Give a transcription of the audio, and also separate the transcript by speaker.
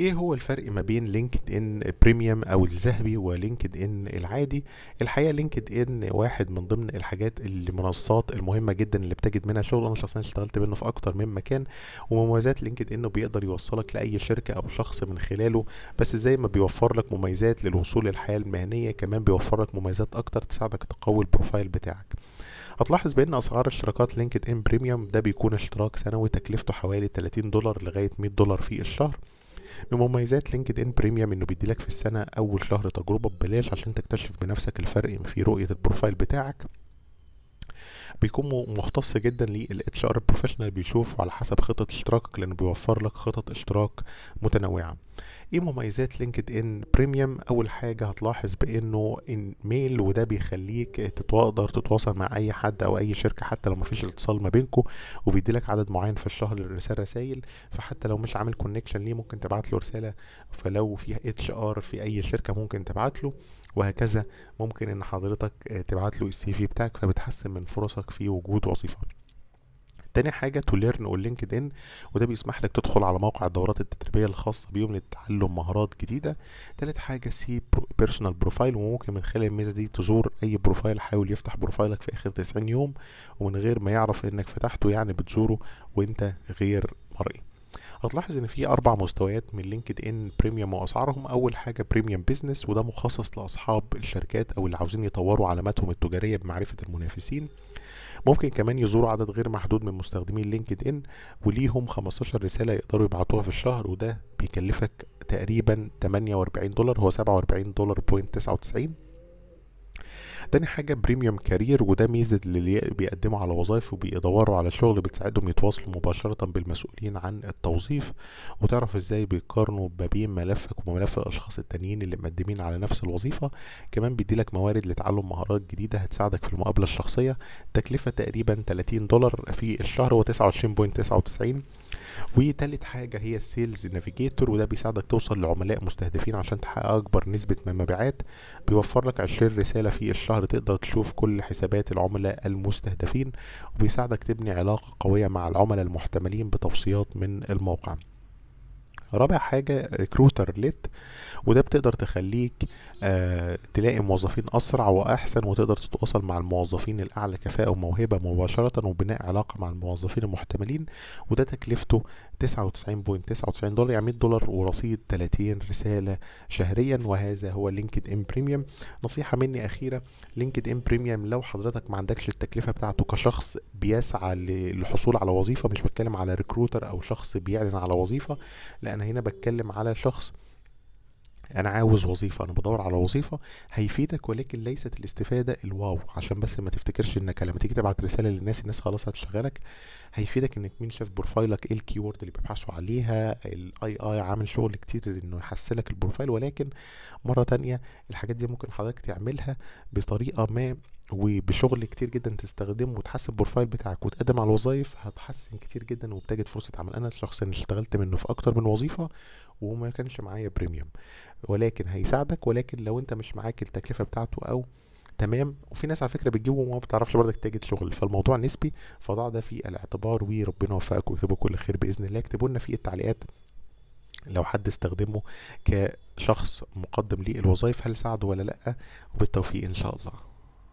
Speaker 1: ايه هو الفرق ما بين لينكد ان بريميوم او الذهبي ولينكد ان العادي الحقيقه لينكد ان واحد من ضمن الحاجات المنصات المهمه جدا اللي بتجد منها شغل انا شخصيا اشتغلت منه في اكتر من مكان ومميزات لينكد ان بيقدر يوصلك لاي شركه او شخص من خلاله بس زي ما بيوفر لك مميزات للوصول للحياه المهنيه كمان بيوفر لك مميزات اكتر تساعدك تقوي البروفايل بتاعك هتلاحظ بان اسعار اشتراكات لينكد ان بريميوم ده بيكون اشتراك سنوي تكلفته حوالي 30 دولار لغايه 100 دولار في الشهر مميزات لينكد ان بريميوم انه بيديلك في السنه اول شهر تجربه ببلاش عشان تكتشف بنفسك الفرق في رؤيه البروفايل بتاعك بيكون مختص جدا للاتش ار بروفيشنال بيشوف على حسب خطه اشتراكك لانه بيوفر لك خطط اشتراك متنوعه ايه مميزات لينكد ان بريميوم اول حاجه هتلاحظ بانه ان ميل وده بيخليك تقدر تتواصل مع اي حد او اي شركه حتى لو مفيش اتصال ما بينكم وبيديلك عدد معين في الشهر للرساله رسائل فحتى لو مش عامل كونكشن ليه ممكن تبعت له رساله فلو في اتش ار في اي شركه ممكن تبعت له وهكذا ممكن ان حضرتك آه، تبعت له السي في بتاعك فبتحسن من فرصك في وجود وظيفه تاني حاجة تو ليرن اون لينكد ان وده بيسمح لك تدخل على موقع الدورات التدريبية الخاصة بيهم لتعلم مهارات جديدة تالت حاجة سي بيرسونال بروفايل وممكن من خلال الميزة دي تزور أي بروفايل حاول يفتح بروفايلك في آخر 90 يوم ومن غير ما يعرف إنك فتحته يعني بتزوره وأنت غير مرئي هتلاحظ ان في اربع مستويات من لينكد ان بريميوم واسعارهم اول حاجه بريميوم بيزنس وده مخصص لاصحاب الشركات او اللي عاوزين يطوروا علاماتهم التجاريه بمعرفه المنافسين ممكن كمان يزوروا عدد غير محدود من مستخدمي لينكد ان وليهم 15 رساله يقدروا يبعتوها في الشهر وده بيكلفك تقريبا 48 دولار هو 47 دولار بوينت 99 تاني حاجه بريميوم كارير وده ميزه للي بيقدموا على وظائف وبيدوروا على شغل بتساعدهم يتواصلوا مباشره بالمسؤولين عن التوظيف وتعرف ازاي بيقارنوا ما بين ملفك وملف الاشخاص التانيين اللي مقدمين على نفس الوظيفه كمان بيديلك موارد لتعلم مهارات جديده هتساعدك في المقابله الشخصيه تكلفه تقريبا 30 دولار في الشهر و 29.99 وتالت حاجة هي السيلز نافيجيتور وده بيساعدك توصل لعملاء مستهدفين عشان تحقق أكبر نسبة من المبيعات بيوفر لك 20 رسالة في الشهر شهر تقدر تشوف كل حسابات العملاء المستهدفين وبيساعدك تبني علاقة قوية مع العملاء المحتملين بتوصيات من الموقع رابع حاجة ريكروتر ليت وده بتقدر تخليك آه تلاقي موظفين أسرع وأحسن وتقدر تتواصل مع الموظفين الأعلى كفاءة وموهبة مباشرة وبناء علاقة مع الموظفين المحتملين وده تكلفته 99.99 دولار يعني 100 دولار ورصيد 30 رسالة شهريا وهذا هو لينكد إن بريميوم نصيحة مني أخيرة لينكد إن بريميوم لو حضرتك ما عندكش التكلفة بتاعته كشخص بيسعى للحصول على وظيفة مش بتكلم على ريكروتر أو شخص بيعلن على وظيفة لأن انا هنا بتكلم على شخص انا عاوز وظيفه انا بدور على وظيفه هيفيدك ولكن ليست الاستفاده الواو عشان بس ما تفتكرش انك لما تيجي تبعت رساله للناس الناس خلاص هتشغلك هيفيدك انك مين شاف بروفايلك ايه وورد اللي بيبحثوا عليها الاي اي عامل شغل كتير انه يحسلك البروفايل ولكن مره تانية الحاجات دي ممكن حضرتك تعملها بطريقه ما وبشغل كتير جدا تستخدمه وتحسن البروفايل بتاعك وتقدم على الوظايف هتحسن كتير جدا وبتجد فرصة عمل انا الشخص اللي اشتغلت منه في اكتر من وظيفة وما كانش معايا بريميوم ولكن هيساعدك ولكن لو انت مش معاك التكلفة بتاعته او تمام وفي ناس على فكره بتجيبه وما بتعرفش برضك تجد شغل فالموضوع نسبي فضع ده في الاعتبار وربنا يوفقك ويكتبه كل خير باذن الله اكتبوا لنا في التعليقات لو حد استخدمه كشخص مقدم للوظائف هل ساعده ولا لا وبالتوفيق ان شاء الله